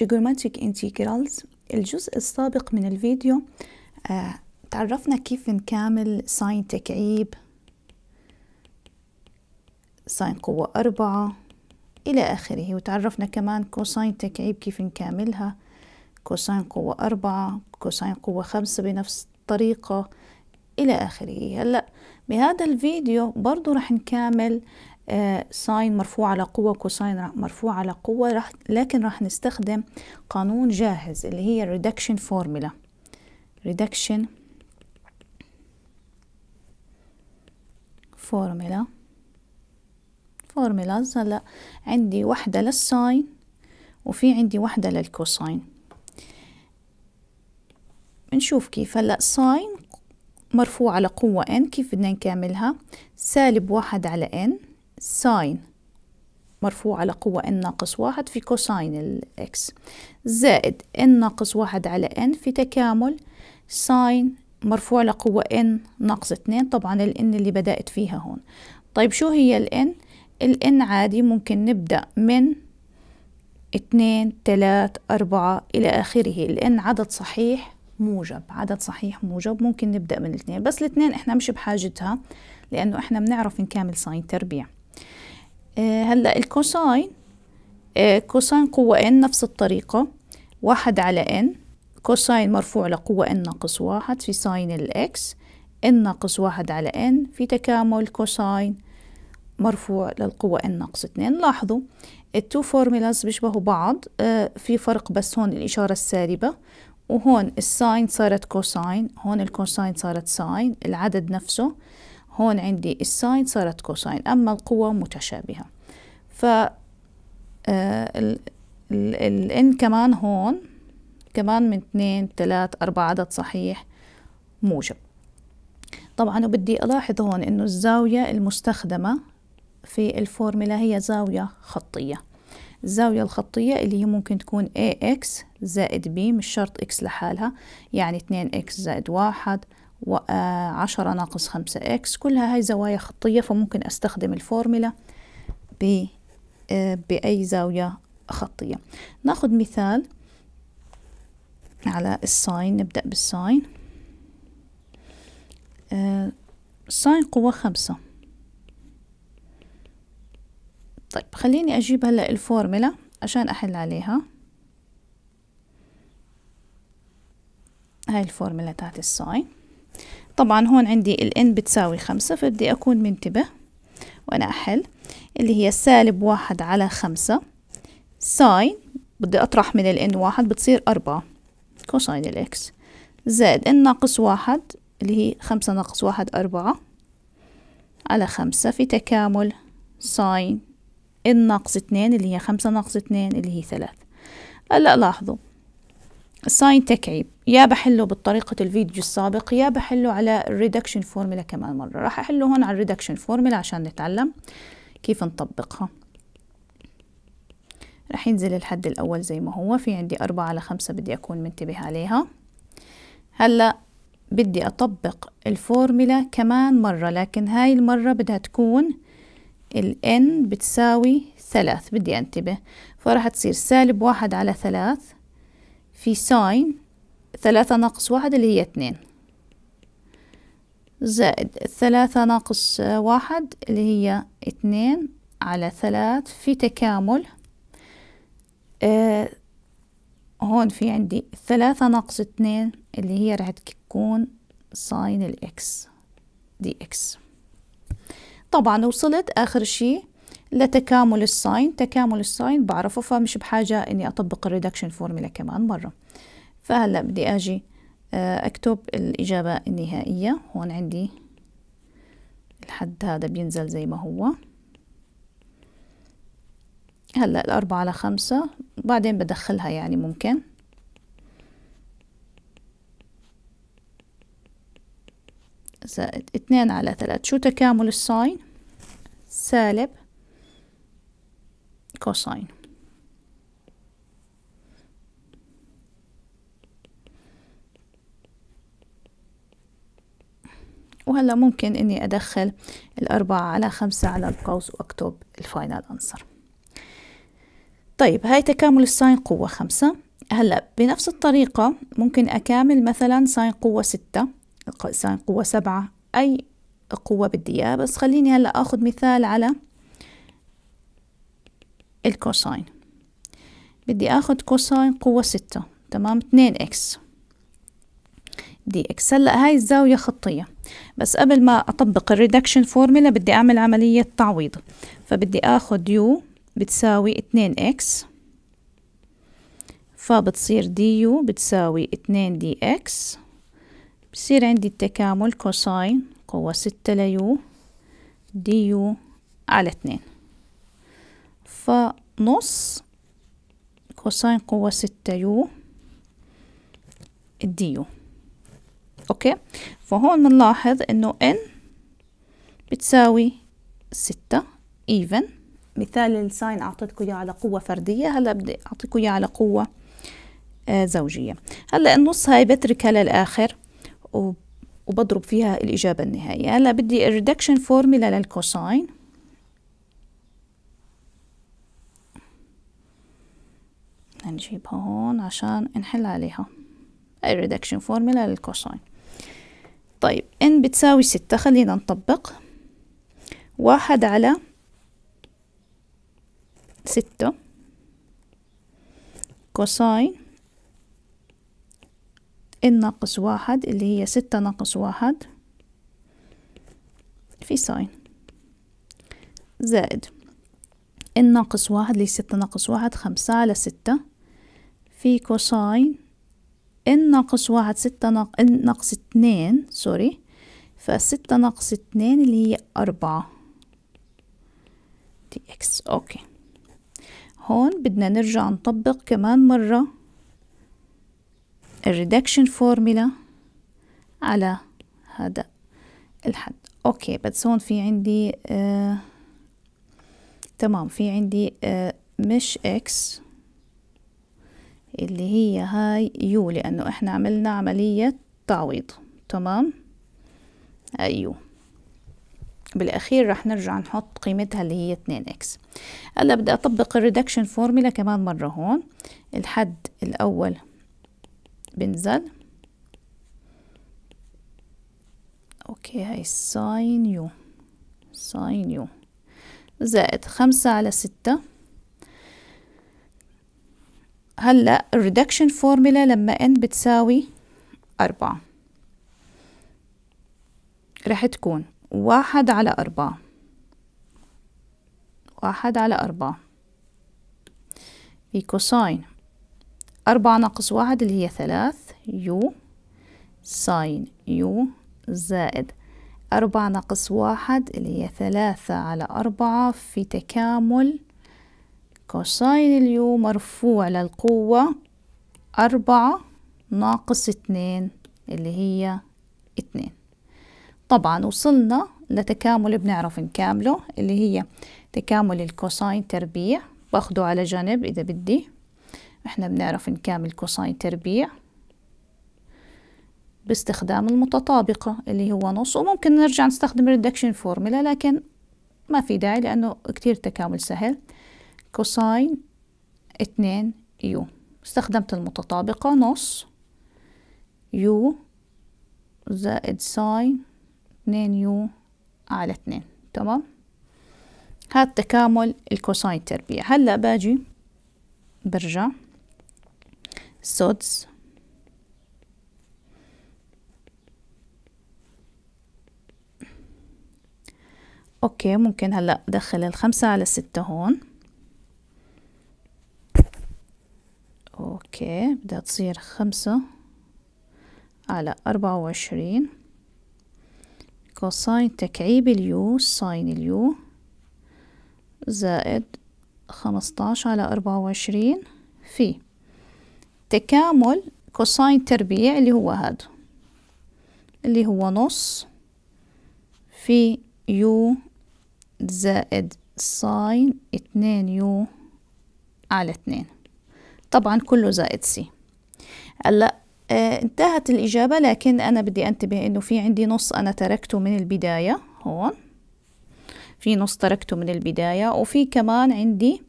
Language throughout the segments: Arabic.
Trigonometric Integrals الجزء السابق من الفيديو آه، تعرفنا كيف نكامل ساين تكعيب ساين قوة أربعة إلى آخره وتعرفنا كمان كوساين تكعيب كيف نكاملها كوساين قوة أربعة كوساين قوة خمسة بنفس الطريقة إلى آخره هلأ بهذا الفيديو برضو رح نكامل ساين آه، مرفوع على قوة كوساين مرفوع على قوة رح لكن راح نستخدم قانون جاهز اللي هي الريدكشن فورمولا ريدكشن فورمولا فورمولاز هلا عندي واحدة للساين وفي عندي واحدة للكوساين بنشوف كيف هلا ساين مرفوع على قوة n كيف بدنا نكملها سالب واحد على n ساين مرفوع على قوة n ناقص واحد في كوساين الإكس زائد n ناقص واحد على n في تكامل ساين مرفوع على قوة n ناقص اثنين طبعا ال اللي بدأت فيها هون طيب شو هي ال n ال n عادي ممكن نبدأ من اثنين ثلاث أربعة إلى آخره ال n عدد صحيح موجب عدد صحيح موجب ممكن نبدأ من الاثنين بس الاثنين احنا مش بحاجتها لأنه احنا بنعرف نكامل ساين تربيع آه، هلا الكوساين آه، كوساين قوة ان نفس الطريقة واحد على ان كوساين مرفوع لقوة ان ناقص واحد في ساين الإكس ان ناقص واحد على ان في تكامل كوساين مرفوع للقوة ان ناقص اتنين لاحظوا التو فورمولاز بيشبهوا بعض آه، في فرق بس هون الإشارة السالبة وهون الساين صارت كوساين هون الكوساين صارت ساين العدد نفسه هون عندي الساين صارت كوساين أما القوة متشابهة ف آه، الان كمان هون كمان من 2 3 أربعة عدد صحيح موجب طبعا وبدي ألاحظ هون إنه الزاوية المستخدمة في الفورمولا هي زاوية خطية الزاوية الخطية اللي هي ممكن تكون AX زائد B مش شرط X لحالها يعني 2X زائد واحد و10 ناقص 5 إكس كلها هاي زوايا خطية فممكن أستخدم الفورمولا آه، بأي زاوية خطية ناخد مثال على الساين نبدأ بالساين آه، ساين قوة خمسة طيب خليني أجيب هلأ الفورميلا عشان أحل عليها هاي الفورميلا تاعت الساين طبعا هون عندي الان بتساوي خمسة فبدي أكون منتبه وأنا أحل اللي هي سالب واحد على خمسة ساين بدي أطرح من الان واحد بتصير أربعة كوساين الإكس زائد ان ناقص واحد اللي هي خمسة ناقص واحد أربعة على خمسة في تكامل ساين ان ناقص اتنين اللي هي خمسة ناقص اتنين اللي هي ثلاث هلا لاحظوا الساين تكعيب يا بحله بالطريقة الفيديو السابق يا بحله على الريدكشن فورمولا كمان مرة راح أحله هون على الريدكشن فورمولا عشان نتعلم كيف نطبقها راح ينزل الحد الأول زي ما هو في عندي أربعة على خمسة بدي أكون منتبه عليها هلأ بدي أطبق الفورمولا كمان مرة لكن هاي المرة بدها تكون ال n بتساوي ثلاث بدي أنتبه فراح تصير سالب واحد على ثلاث في ساين ثلاثة ناقص واحد اللي هي اتنين زائد ثلاثة ناقص واحد اللي هي اتنين على ثلاث في تكامل آه هون في عندي ثلاثة ناقص اتنين اللي هي راح تكون ساين الاكس دي اكس طبعا وصلت اخر شي لتكامل الساين تكامل الساين بعرفه فمش بحاجة اني اطبق الريدكشن فورميلا كمان مرة فهلأ بدي أجي آه، أكتب الإجابة النهائية هون عندي الحد هذا بينزل زي ما هو هلأ الأربعة على خمسة بعدين بدخلها يعني ممكن زائد اتنين على ثلاث شو تكامل الساين سالب كوساين وهلا ممكن اني ادخل الاربعة على خمسة على القوس واكتب الفاينل انسر طيب هاي تكامل الساين قوة خمسة هلا بنفس الطريقة ممكن اكامل مثلا ساين قوة ستة ساين قوة سبعة اي قوة بدي اياها بس خليني هلا اخذ مثال على الكوساين بدي اخذ كوساين قوة ستة تمام 2 اكس دي اكس هلا هاي الزاوية خطية بس قبل ما أطبق الريدكشن فورمولا بدي أعمل عملية تعويض فبدي أخذ يو بتساوي 2 إكس فبتصير دي يو بتساوي 2 دي اكس بصير عندي التكامل كوساين قوة 6 ليو دي يو على 2 فنص كوساين قوة 6 يو الدي يو اوكي فهون بنلاحظ انه n بتساوي ستة even مثال الساين اعطيتكم اياه على قوة فردية هلا بدي اعطيكم اياه على قوة آه زوجية هلا النص هاي بتركها للاخر وبضرب فيها الإجابة النهائية هلا بدي reduction فورمولا للكوساين هنجيبها هون عشان نحل عليها الريدكشن فورمولا للكوساين طيب إن بتساوي ستة خلينا نطبق واحد على ستة كوساين ان ناقص واحد اللي هي ستة ناقص واحد في ساين زائد ان ناقص واحد اللي ستة ناقص واحد خمسة على ستة في كوساين ان ناقص واحد ستة ناق... ان ناقص اتنين سوري فستة ناقص اتنين اللي هي أربعة دي اكس اوكي هون بدنا نرجع نطبق كمان مرة الريدكشن فورميلا على هذا الحد اوكي بس هون في عندي آه تمام في عندي آه مش اكس اللي هي هاي يو لأنه إحنا عملنا عملية تعويض تمام ايو بالأخير رح نرجع نحط قيمتها اللي هي 2 اكس هلا بدي أطبق الريدكشن فورميلا كمان مرة هون الحد الأول بنزل أوكي هاي ساين يو ساين يو زائد خمسة على ستة هلأ الريدكشن فورمولا لما ان بتساوي أربعة رح تكون واحد على أربعة واحد على أربعة في كوساين أربعة ناقص واحد اللي هي ثلاث يو ساين يو زائد أربعة ناقص واحد اللي هي ثلاثة على أربعة في تكامل كوساين اليو مرفوع للقوة أربعة ناقص اتنين اللي هي اتنين طبعا وصلنا لتكامل بنعرف نكامله اللي هي تكامل الكوساين تربيع باخده على جانب إذا بدي احنا بنعرف نكامل كوساين تربيع باستخدام المتطابقة اللي هو نص وممكن نرجع نستخدم الريدكشن فورمولا لكن ما في داعي لأنه كتير تكامل سهل كوساين اتنين يو استخدمت المتطابقة نص يو زائد ساين اتنين يو على اتنين تمام هاد تكامل الكوساين تربيع هلا باجي برجع سودز اوكي ممكن هلا دخل الخمسة على ستة هون أوكي بدها تصير خمسة على أربعة وعشرين كوساين تكعيب اليو ساين اليو زائد خمسطاش على أربعة وعشرين في تكامل كوساين تربيع اللي هو هذا اللي هو نص في يو زائد ساين اتنين يو على اتنين طبعا كله زائد سي هلا آه انتهت الإجابة لكن أنا بدي أنتبه إنه في عندي نص أنا تركته من البداية هون في نص تركته من البداية وفي كمان عندي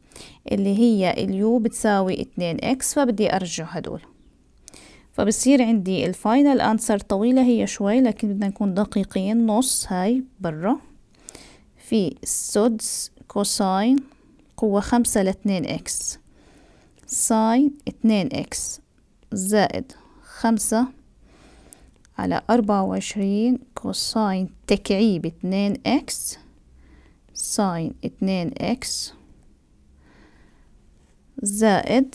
اللي هي اليو بتساوي 2 اكس فبدي أرجع هدول فبصير عندي الفاينل أنسر طويلة هي شوي لكن بدنا نكون دقيقين نص هاي برا في سودس كوساين قوة خمسة لاتنين اكس ساين اتنين اكس زائد خمسة على أربعة وعشرين كوساين تكعيب اتنين اكس ساين اتنين اكس زائد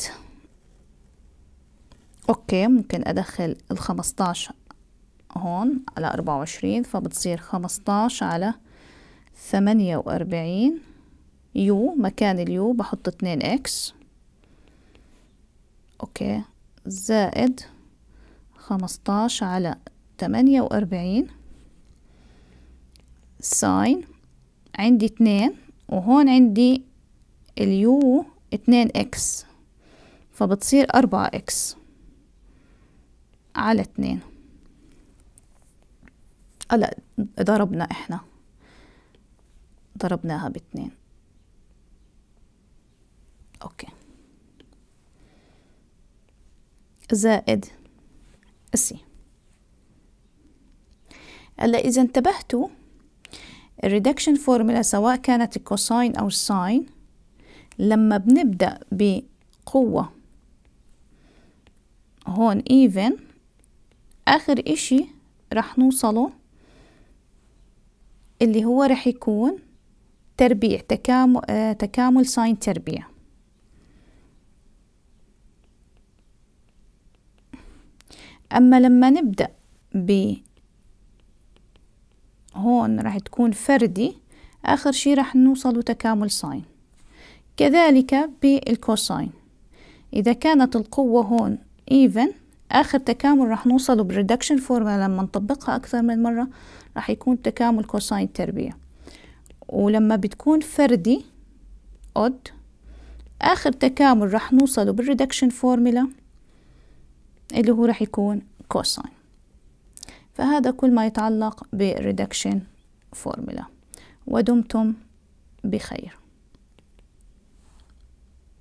اوكي ممكن ادخل الخمستاش هون على أربعة وعشرين فبتصير خمستاش على ثمانية وأربعين يو مكان اليو بحط اتنين اكس أوكي زائد خمستاش على تمانية وأربعين ساين عندي اتنين وهون عندي اليو اتنين اكس فبتصير أربعة اكس على اتنين هلا ضربنا احنا ضربناها باتنين اوكي زائد سي هلا إذا انتبهتوا الريدكشن فورمولا سواء كانت الكوساين أو الساين لما بنبدأ بقوة هون even آخر إشي رح نوصله اللي هو رح يكون تربيع تكامل, آه، تكامل ساين تربيع أما لما نبدأ ب هون راح تكون فردي آخر شي راح نوصل لتكامل ساين كذلك بالكوساين إذا كانت القوة هون even آخر تكامل راح نوصله بريدكشن فورمولا لما نطبقها أكثر من مرة راح يكون تكامل كوساين تربيع ولما بتكون فردي odd آخر تكامل راح نوصله بالريدكشن فورمولا اللي هو راح يكون كوساين فهذا كل ما يتعلق بالريدكشن فورمولا ودمتم بخير